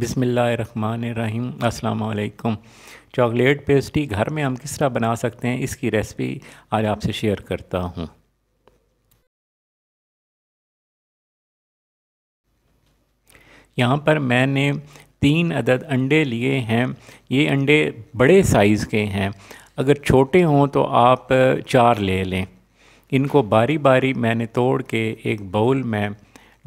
बिसमीम् अल्लाम chocolate pastry घर में हम किस तरह बना सकते हैं इसकी रेसिपी आज आपसे शेयर करता हूँ यहाँ पर मैंने तीन अदद अंडे लिए हैं ये अंडे बड़े साइज़ के हैं अगर छोटे हों तो आप चार ले लें इनको बारी बारी मैंने तोड़ के एक बाउल में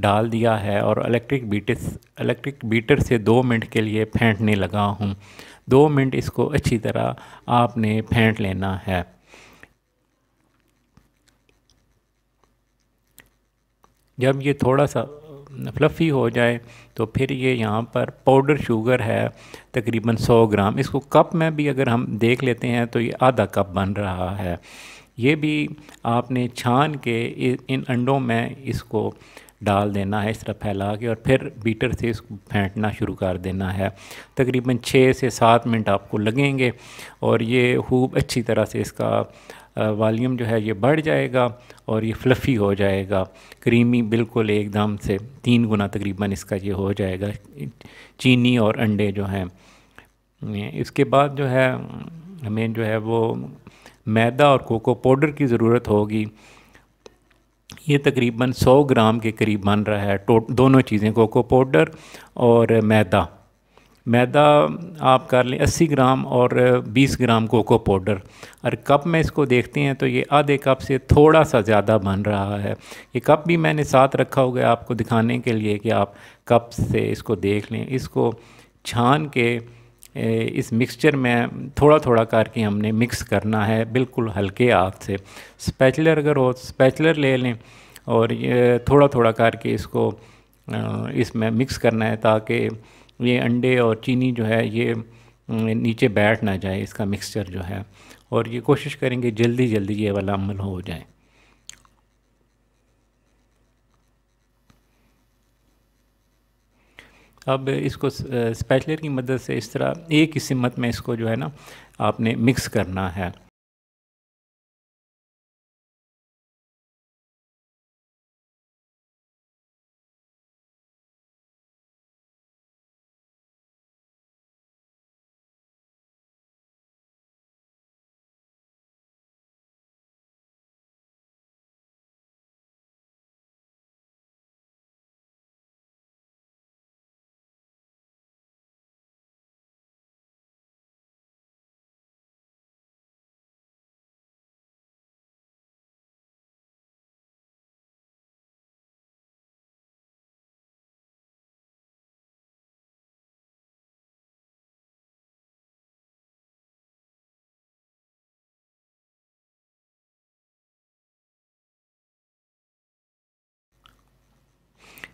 डाल दिया है और इलेक्ट्रिक बीटर इलेक्ट्रिक बीटर से दो मिनट के लिए फेंटने लगा हूँ दो मिनट इसको अच्छी तरह आपने फेंट लेना है जब ये थोड़ा सा फ्लफ़ी हो जाए तो फिर ये यहाँ पर पाउडर शुगर है तकरीबन 100 ग्राम इसको कप में भी अगर हम देख लेते हैं तो ये आधा कप बन रहा है ये भी आपने छान के इन अंडों में इसको डाल देना है इस तरह फैला के और फिर बीटर से इसको फेंटना शुरू कर देना है तकरीबन छः से सात मिनट आपको लगेंगे और ये खूब अच्छी तरह से इसका वॉल्यूम जो है ये बढ़ जाएगा और ये फ्लफ़ी हो जाएगा क्रीमी बिल्कुल एकदम से तीन गुना तकरीबन इसका ये हो जाएगा चीनी और अंडे जो हैं इसके बाद जो है हमें जो है वो मैदा और कोको पाउडर की ज़रूरत होगी ये तकरीबन 100 ग्राम के करीब बन रहा है तो दोनों चीज़ें कोको पाउडर और मैदा मैदा आप कर लें 80 ग्राम और 20 ग्राम कोको पाउडर और कप में इसको देखते हैं तो ये आधे कप से थोड़ा सा ज़्यादा बन रहा है ये कप भी मैंने साथ रखा होगा आपको दिखाने के लिए कि आप कप से इसको देख लें इसको छान के इस मिक्सचर में थोड़ा थोड़ा करके हमने मिक्स करना है बिल्कुल हल्के हाथ से स्पैचलर अगर हो स्पैचलर ले लें और ये थोड़ा थोड़ा करके इसको इसमें मिक्स करना है ताकि ये अंडे और चीनी जो है ये नीचे बैठ ना जाए इसका मिक्सचर जो है और ये कोशिश करेंगे जल्दी जल्दी ये वाला अमल हो जाए अब इसको स्पैटलर की मदद से इस तरह एक ही सिमत में इसको जो है ना आपने मिक्स करना है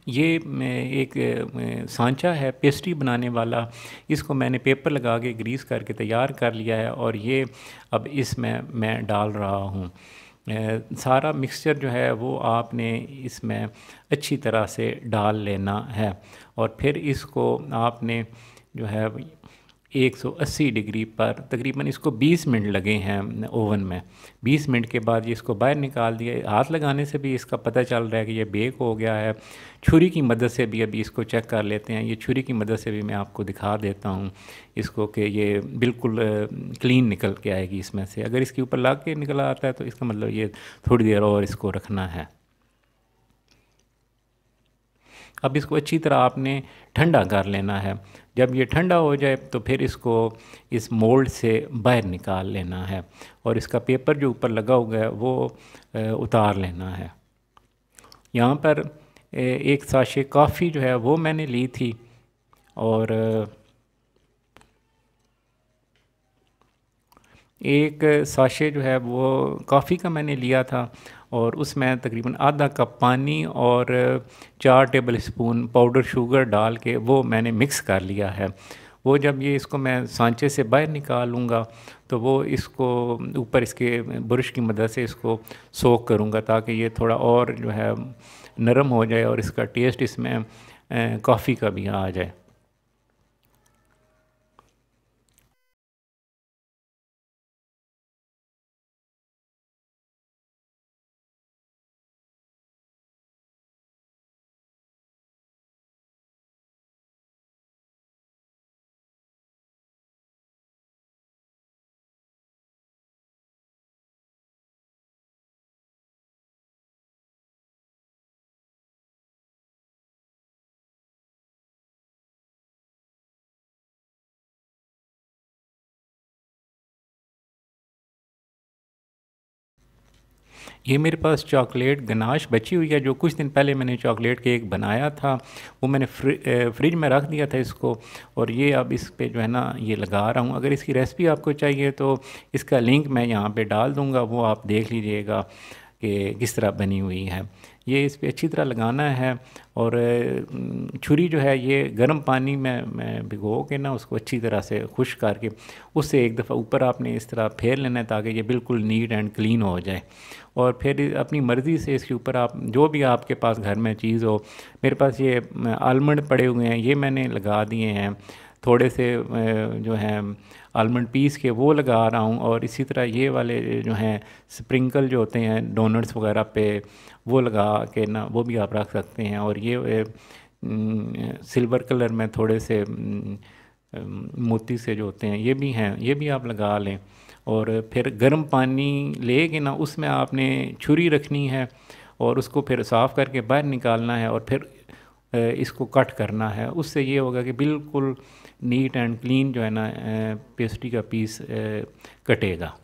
ये एक सांचा है पेस्ट्री बनाने वाला इसको मैंने पेपर लगा के ग्रीस करके तैयार कर लिया है और ये अब इसमें मैं डाल रहा हूँ सारा मिक्सचर जो है वो आपने इसमें अच्छी तरह से डाल लेना है और फिर इसको आपने जो है 180 डिग्री पर तकरीबन इसको 20 मिनट लगे हैं ओवन में 20 मिनट के बाद ये इसको बाहर निकाल दिया हाथ लगाने से भी इसका पता चल रहा है कि ये बेक हो गया है छुरी की मदद से भी अभी इसको चेक कर लेते हैं ये छुरी की मदद से भी मैं आपको दिखा देता हूँ इसको कि ये बिल्कुल क्लीन निकल के आएगी इसमें से अगर इसके ऊपर ला के निकल आता है तो इसका मतलब ये थोड़ी देर और इसको रखना है अब इसको अच्छी तरह आपने ठंडा कर लेना है जब ये ठंडा हो जाए तो फिर इसको इस मोल्ड से बाहर निकाल लेना है और इसका पेपर जो ऊपर लगा हुआ है वो उतार लेना है यहाँ पर एक साशे काफ़ी जो है वो मैंने ली थी और एक साशे जो है वो काफ़ी का मैंने लिया था और उसमें तकरीबन आधा कप पानी और चार टेबल स्पून पाउडर शुगर डाल के वो मैंने मिक्स कर लिया है वो जब ये इसको मैं सांचे से बाहर निकालूँगा तो वो इसको ऊपर इसके बुरश की मदद से इसको सोख करूँगा ताकि ये थोड़ा और जो है नरम हो जाए और इसका टेस्ट इसमें कॉफ़ी का भी आ जाए ये मेरे पास चॉकलेट गनाश बची हुई है जो कुछ दिन पहले मैंने चॉकलेट केक बनाया था वो मैंने फ्रिज में रख दिया था इसको और ये अब इस पर जो है ना ये लगा रहा हूँ अगर इसकी रेसिपी आपको चाहिए तो इसका लिंक मैं यहाँ पे डाल दूँगा वो आप देख लीजिएगा कि किस तरह बनी हुई है ये इस पर अच्छी तरह लगाना है और छुरी जो है ये गर्म पानी में मैं भिगो के ना उसको अच्छी तरह से खुश करके उससे एक दफ़ा ऊपर आपने इस तरह फेर लेना है ताकि ये बिल्कुल नीट एंड क्लीन हो जाए और फिर अपनी मर्ज़ी से इसके ऊपर आप जो भी आपके पास घर में चीज़ हो मेरे पास ये आलमंड पड़े हुए हैं ये मैंने लगा दिए हैं थोड़े से जो हैं आलमंड पीस के वो लगा रहा हूँ और इसी तरह ये वाले जो हैं स्प्रिंकल जो होते हैं डोनट्स वगैरह पे वो लगा के ना वो भी आप रख सकते हैं और ये सिल्वर कलर में थोड़े से मोती से जो होते हैं ये भी हैं ये भी आप लगा लें और फिर गर्म पानी लेके ना उसमें आपने छुरी रखनी है और उसको फिर साफ़ करके बाहर निकालना है और फिर इसको कट करना है उससे ये होगा कि बिल्कुल नीट एंड क्लीन जो है ना पेस्ट्री का पीस कटेगा